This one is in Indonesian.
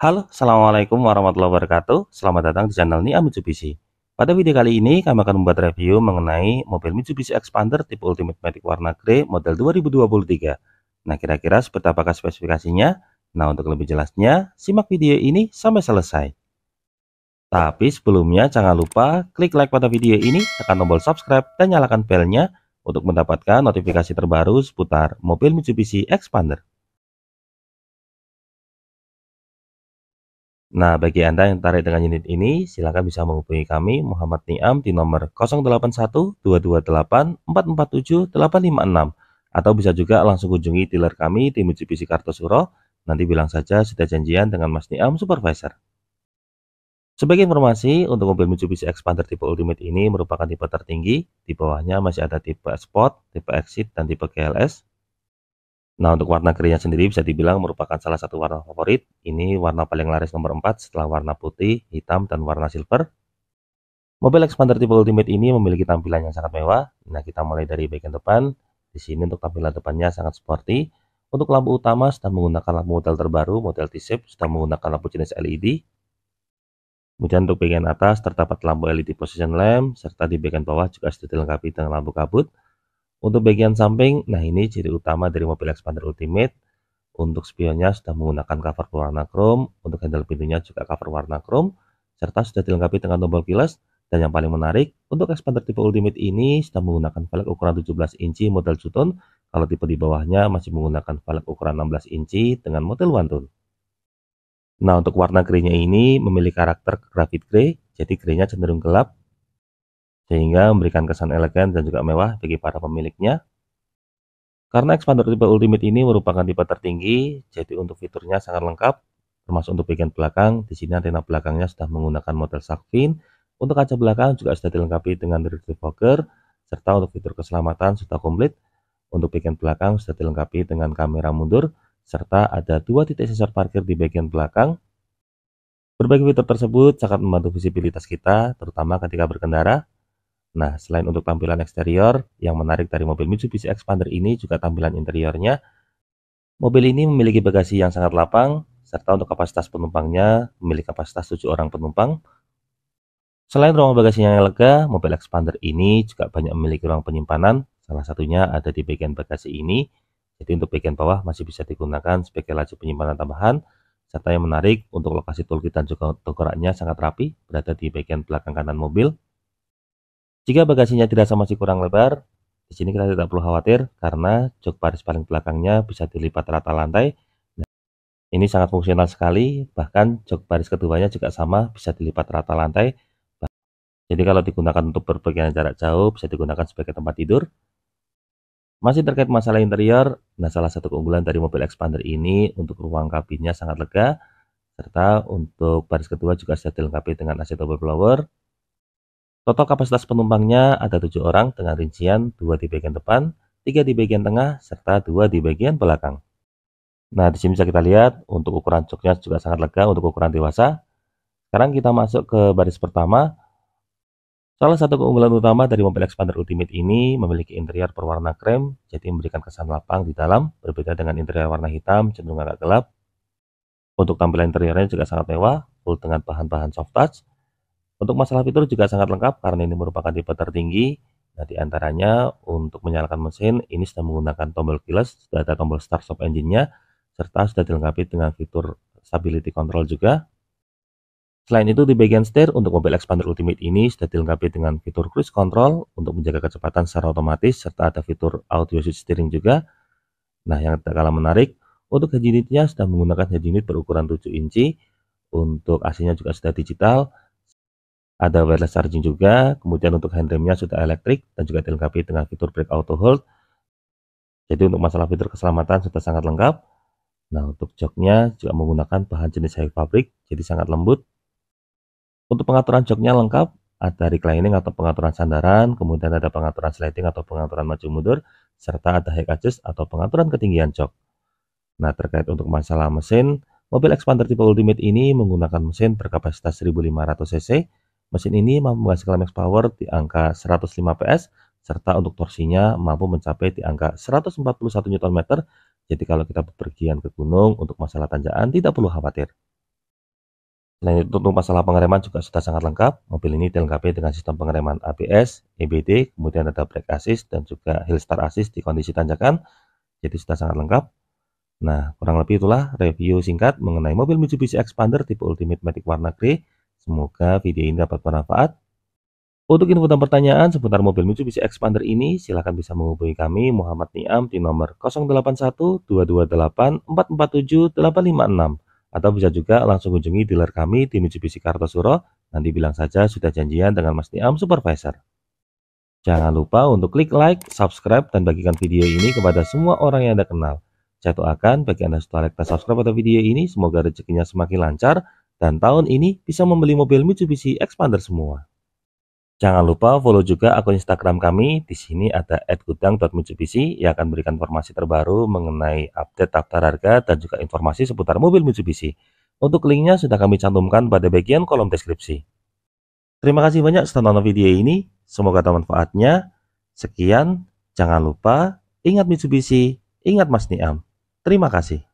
Halo, Assalamualaikum warahmatullahi wabarakatuh. Selamat datang di channel Nia Mitsubishi. Pada video kali ini, kami akan membuat review mengenai mobil Mitsubishi Expander tipe Ultimate Matic warna grey model 2023. Nah, kira-kira seperti apakah spesifikasinya? Nah, untuk lebih jelasnya, simak video ini sampai selesai. Tapi sebelumnya, jangan lupa klik like pada video ini, tekan tombol subscribe, dan nyalakan belnya untuk mendapatkan notifikasi terbaru seputar mobil Mitsubishi Expander. Nah, bagi Anda yang tertarik dengan unit ini, silakan bisa menghubungi kami Muhammad Niam di nomor 081228447856 atau bisa juga langsung kunjungi dealer kami di Mitsubishi Kartosuro. Nanti bilang saja sudah janjian dengan Mas Niam Supervisor. Sebagai informasi, untuk mobil Mitsubishi Expander tipe Ultimate ini merupakan tipe tertinggi. Di bawahnya masih ada tipe Sport, tipe Exit, dan tipe GLS. Nah, untuk warna kirinya sendiri bisa dibilang merupakan salah satu warna favorit. Ini warna paling laris nomor 4 setelah warna putih, hitam, dan warna silver. Mobil Expander tipe Ultimate ini memiliki tampilan yang sangat mewah. Nah, kita mulai dari bagian depan. Di sini untuk tampilan depannya sangat sporty. Untuk lampu utama sudah menggunakan lampu model terbaru, model T-shape, sudah menggunakan lampu jenis LED. Kemudian untuk bagian atas terdapat lampu LED position lamp, serta di bagian bawah juga sudah dilengkapi dengan lampu kabut untuk bagian samping, nah ini ciri utama dari mobil Expander Ultimate. Untuk spionnya sudah menggunakan cover berwarna chrome, untuk handle pintunya juga cover warna chrome, serta sudah dilengkapi dengan tombol keyless. Dan yang paling menarik, untuk Expander tipe Ultimate ini sudah menggunakan velg ukuran 17 inci model Juton. kalau tipe di bawahnya masih menggunakan velg ukuran 16 inci dengan model One Nah, untuk warna greynya ini memiliki karakter graphite grey, jadi greynya cenderung gelap, sehingga memberikan kesan elegan dan juga mewah bagi para pemiliknya. Karena expander tipe Ultimate ini merupakan tipe tertinggi, jadi untuk fiturnya sangat lengkap, termasuk untuk bagian belakang, di sini antena belakangnya sudah menggunakan model shark untuk kaca belakang juga sudah dilengkapi dengan rear defogger, serta untuk fitur keselamatan sudah komplit, untuk bagian belakang sudah dilengkapi dengan kamera mundur, serta ada dua titik sensor parkir di bagian belakang. Berbagai fitur tersebut sangat membantu visibilitas kita, terutama ketika berkendara, Nah, selain untuk tampilan eksterior, yang menarik dari mobil Mitsubishi Expander ini juga tampilan interiornya. Mobil ini memiliki bagasi yang sangat lapang, serta untuk kapasitas penumpangnya memiliki kapasitas 7 orang penumpang. Selain ruang bagasi yang lega, mobil Expander ini juga banyak memiliki ruang penyimpanan, salah satunya ada di bagian bagasi ini. Jadi untuk bagian bawah masih bisa digunakan sebagai laju penyimpanan tambahan, serta yang menarik untuk lokasi toolkit dan juga tengkoraknya sangat rapi, berada di bagian belakang kanan mobil. Jika bagasinya dirasa masih kurang lebar, di sini kita tidak perlu khawatir karena jok baris paling belakangnya bisa dilipat rata lantai. Nah, ini sangat fungsional sekali, bahkan jok baris keduanya juga sama bisa dilipat rata lantai. Jadi kalau digunakan untuk berpergian jarak jauh bisa digunakan sebagai tempat tidur. Masih terkait masalah interior, nah salah satu keunggulan dari mobil Expander ini untuk ruang kabinnya sangat lega, serta untuk baris kedua juga sudah dilengkapi dengan AC double blower, Total kapasitas penumpangnya ada tujuh orang dengan rincian dua di bagian depan, tiga di bagian tengah, serta dua di bagian belakang. Nah, di sini bisa kita lihat untuk ukuran joknya juga sangat lega untuk ukuran dewasa. Sekarang kita masuk ke baris pertama. Salah satu keunggulan utama dari mobil Expander Ultimate ini memiliki interior berwarna krem, jadi memberikan kesan lapang di dalam, berbeda dengan interior warna hitam, cenderung agak gelap. Untuk tampilan interiornya juga sangat mewah, full dengan bahan-bahan soft touch, untuk masalah fitur juga sangat lengkap karena ini merupakan tipe tertinggi. Nah, di antaranya untuk menyalakan mesin ini sudah menggunakan tombol keyless, sudah ada tombol start stop engine-nya, serta sudah dilengkapi dengan fitur stability control juga. Selain itu di bagian setir untuk mobil Expander Ultimate ini sudah dilengkapi dengan fitur cruise control untuk menjaga kecepatan secara otomatis serta ada fitur audio seat steering juga. Nah yang tidak kalah menarik untuk head unitnya sudah menggunakan head unit berukuran 7 inci. Untuk aslinya juga sudah digital ada wireless charging juga, kemudian untuk handremnya sudah elektrik dan juga dilengkapi dengan fitur brake auto hold. Jadi untuk masalah fitur keselamatan sudah sangat lengkap. Nah untuk joknya juga menggunakan bahan jenis high fabric, jadi sangat lembut. Untuk pengaturan joknya lengkap, ada reclining atau pengaturan sandaran, kemudian ada pengaturan sliding atau pengaturan maju mundur, serta ada high adjust atau pengaturan ketinggian jok. Nah terkait untuk masalah mesin, mobil expander tipe Ultimate ini menggunakan mesin berkapasitas 1500 cc Mesin ini mampu menghasilkan max power di angka 105 PS, serta untuk torsinya mampu mencapai di angka 141 Nm, jadi kalau kita bepergian ke gunung untuk masalah tanjakan tidak perlu khawatir. Selain itu untuk masalah pengereman juga sudah sangat lengkap, mobil ini dilengkapi dengan sistem pengereman ABS, EBD, kemudian ada brake assist dan juga hill start assist di kondisi tanjakan, jadi sudah sangat lengkap. Nah, kurang lebih itulah review singkat mengenai mobil Mitsubishi Expander tipe Ultimate Matic warna grey Semoga video ini dapat bermanfaat. Untuk info dan pertanyaan seputar mobil Mitsubishi Expander ini, silakan bisa menghubungi kami Muhammad Niam di nomor 081 atau bisa juga langsung kunjungi dealer kami di Mitsubishi Kartosuro. Nanti bilang saja sudah janjian dengan Mas Niam Supervisor. Jangan lupa untuk klik like, subscribe, dan bagikan video ini kepada semua orang yang Anda kenal. Saya akan bagi Anda setelah like dan subscribe pada video ini, semoga rezekinya semakin lancar, dan tahun ini bisa membeli mobil Mitsubishi Expander semua. Jangan lupa follow juga akun Instagram kami. Di sini ada @gudang.mitsubishi yang akan memberikan informasi terbaru mengenai update daftar harga dan juga informasi seputar mobil Mitsubishi. Untuk linknya sudah kami cantumkan pada bagian kolom deskripsi. Terima kasih banyak sudah nonton video ini. Semoga ada manfaatnya. Sekian, jangan lupa ingat Mitsubishi, ingat Mas Niam. Terima kasih.